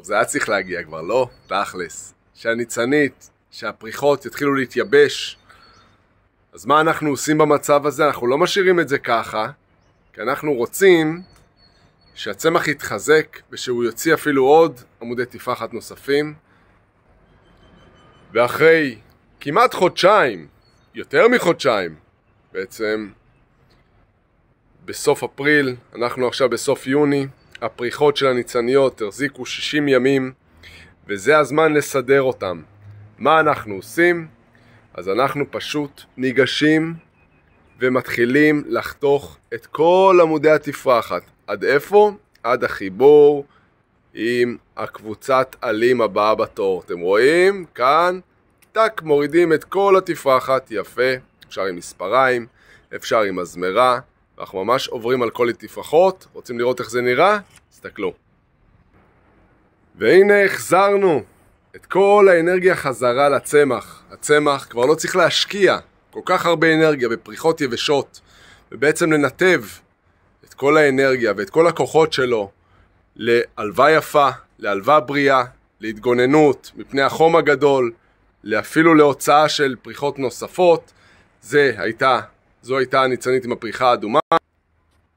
זה היה צריך להגיע כבר, לא? תכלס. שהניצנית, שהפריחות יתחילו להתייבש. אז מה אנחנו עושים במצב הזה? אנחנו לא משאירים את זה ככה, כי אנחנו רוצים שהצמח יתחזק ושהוא יוציא אפילו עוד עמודי תפרחת נוספים. ואחרי כמעט חודשיים, יותר מחודשיים בעצם, בסוף אפריל, אנחנו עכשיו בסוף יוני, הפריחות של הניצניות החזיקו 60 ימים וזה הזמן לסדר אותם. מה אנחנו עושים? אז אנחנו פשוט ניגשים ומתחילים לחתוך את כל עמודי התפרחת. עד איפה? עד החיבור עם הקבוצת עלים הבאה בתור. אתם רואים? כאן, טאק, מורידים את כל התפרחת. יפה. אפשר עם מספריים, אפשר עם מזמרה, אנחנו ממש עוברים על כל התפרחות, רוצים לראות איך זה נראה? תסתכלו. והנה החזרנו את כל האנרגיה חזרה לצמח. הצמח כבר לא צריך להשקיע כל כך הרבה אנרגיה בפריחות יבשות, ובעצם לנתב את כל האנרגיה ואת כל הכוחות שלו לעלווה יפה, לעלווה בריאה, להתגוננות מפני החום הגדול, אפילו להוצאה של פריחות נוספות. זה הייתה זו הייתה הניצנית עם הפריחה האדומה.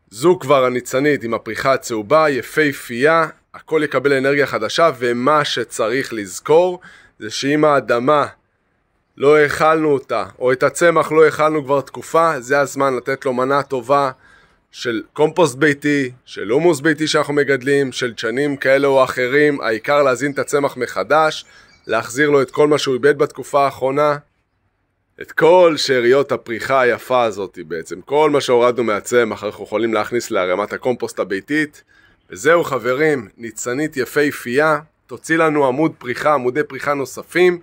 זו כבר הניצנית עם הפריחה הצהובה, יפייפייה, הכל יקבל אנרגיה חדשה, ומה שצריך לזכור זה שאם האדמה לא האכלנו אותה, או את הצמח לא האכלנו כבר תקופה, זה הזמן לתת לו מנה טובה של קומפוסט ביתי, של הומוס ביתי שאנחנו מגדלים, של דשנים כאלה או אחרים, העיקר להזין את הצמח מחדש, להחזיר לו את כל מה שהוא איבד בתקופה האחרונה, את כל שאריות הפריחה היפה הזאת בעצם, כל מה שהורדנו מהצמח אנחנו יכולים להכניס לערימת הקומפוסט הביתית. וזהו חברים, ניצנית יפהפייה, תוציא לנו עמוד פריחה, עמודי פריחה נוספים.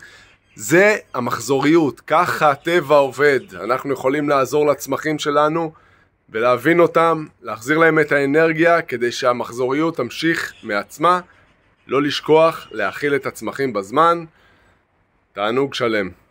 זה המחזוריות, ככה הטבע עובד. אנחנו יכולים לעזור לצמחים שלנו ולהבין אותם, להחזיר להם את האנרגיה כדי שהמחזוריות תמשיך מעצמה, לא לשכוח להאכיל את הצמחים בזמן. תענוג שלם.